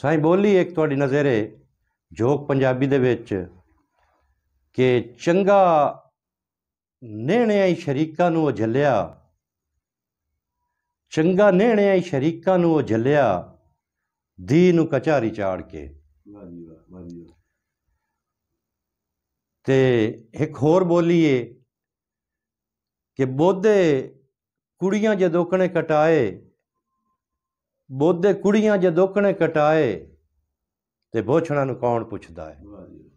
ਸਾਈ ਬੋਲੀ ਇੱਕ ਤੁਹਾਡੀ ਨਜ਼ਰੇ ਜੋਗ ਪੰਜਾਬੀ ਦੇ ਵਿੱਚ ਕਿ ਚੰਗਾ ਨੇਣਿਆਂ ਹੀ ਸ਼ਰੀਕਾਂ ਨੂੰ ਉਹ ਝੱਲਿਆ ਚੰਗਾ ਨੇਣਿਆਂ ਹੀ ਸ਼ਰੀਕਾਂ ਨੂੰ ਉਹ ਝੱਲਿਆ ਦੀ ਨੂੰ ਕਚਾਰੀ ਚਾੜ ਕੇ ਵਾਹ ਜੀ ਵਾਹ ਤੇ ਇੱਕ ਹੋਰ ਬੋਲੀਏ ਕਿ ਬੋਧੇ ਕੁੜੀਆਂ ਜਦੋਂ ਕਣੇ ਕਟਾਏ ਬੋਧੇ ਕੁੜੀਆਂ ਜੇ ਨੇ ਕਟਾਏ ਤੇ ਬੋਛਣਾ ਨੂੰ ਕੌਣ ਪੁੱਛਦਾ ਹੈ